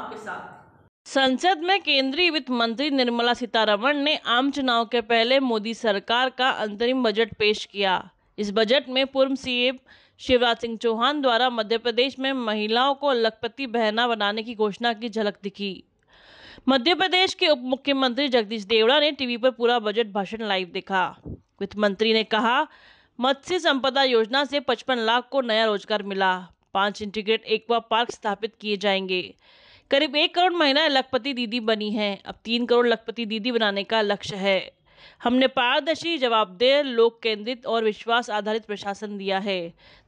आपके साथ संसद में केंद्रीय वित्त मंत्री निर्मला सीतारमण ने आम चुनाव के पहले मोदी सरकार का अंतरिम बजट पेश किया इस बजट में पूर्व सीएम शिवराज सिंह चौहान द्वारा मध्य प्रदेश में महिलाओं को लखपति बहना बनाने की घोषणा की झलक दिखी मध्य प्रदेश के उप मुख्यमंत्री जगदीश देवड़ा ने टीवी पर पूरा बजट भाषण लाइव देखा वित्त मंत्री ने कहा मत्स्य संपदा योजना से 55 लाख को नया रोजगार मिला पांच इंटीग्रेट एक्वा पार्क स्थापित किए जाएंगे करीब एक करोड़ महिला लखपति दीदी बनी हैं अब तीन करोड़ लखपति दीदी बनाने का लक्ष्य है हमने पारदर्शी जवाबदेह लोक केंद्रित और विश्वास आधारित प्रशासन दिया है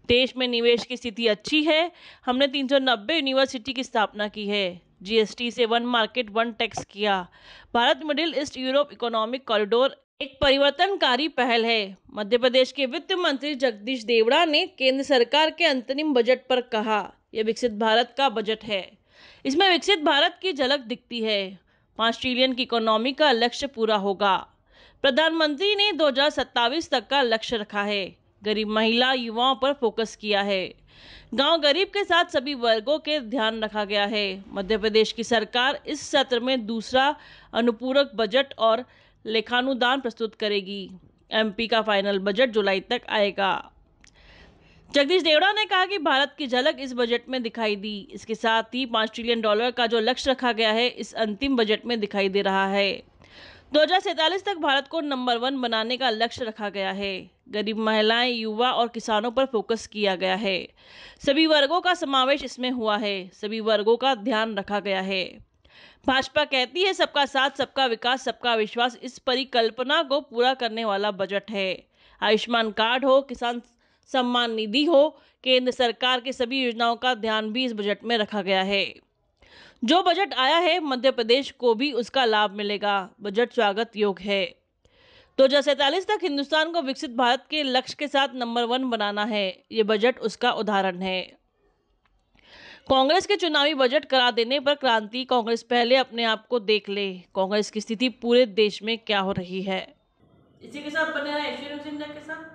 देश में निवेश की स्थिति अच्छी है हमने 390 यूनिवर्सिटी की स्थापना की है जीएसटी से वन मार्केट वन टैक्स किया Bharat middle east Europe economic corridor एक परिवर्तनकारी पहल है मध्य प्रदेश के वित्त मंत्री जगदीश देवड़ा ने केंद्र सरकार के अंतरिम बजट पर कहा यह विकसित भारत का बजट है इसमें विकसित भारत की झलक दिखती है पाँच ट्रिलियन की इकोनॉमी का लक्ष्य पूरा होगा प्रधानमंत्री ने दो तक का लक्ष्य रखा है गरीब महिला युवाओं पर फोकस किया है गांव गरीब के साथ सभी वर्गों के ध्यान रखा गया है मध्य प्रदेश की सरकार इस सत्र में दूसरा अनुपूरक बजट और लेखानुदान प्रस्तुत करेगी एमपी का फाइनल बजट जुलाई तक आएगा जगदीश देवड़ा ने कहा कि भारत की झलक इस बजट में दिखाई दी इसके साथ ही पाँच ट्रिलियन डॉलर का जो लक्ष्य रखा गया है इस अंतिम बजट में दिखाई दे रहा है दो तक भारत को नंबर वन बनाने का लक्ष्य रखा गया है गरीब महिलाएं युवा और किसानों पर फोकस किया गया है सभी वर्गों का समावेश इसमें हुआ है सभी वर्गों का ध्यान रखा गया है भाजपा कहती है सबका साथ सबका विकास सबका विश्वास इस परिकल्पना को पूरा करने वाला बजट है आयुष्मान कार्ड हो किसान सम्मान निधि हो केंद्र सरकार की सभी योजनाओं का ध्यान भी इस बजट में रखा गया है जो बजट आया है मध्य प्रदेश को भी उसका लाभ मिलेगा बजट स्वागत योग है दो हजार सैंतालीस तक हिंदुस्तान को विकसित भारत के लक्ष्य के साथ नंबर वन बनाना है ये बजट उसका उदाहरण है कांग्रेस के चुनावी बजट करा देने पर क्रांति कांग्रेस पहले अपने आप को देख ले कांग्रेस की स्थिति पूरे देश में क्या हो रही है इसी के साथ बने रहे के साथ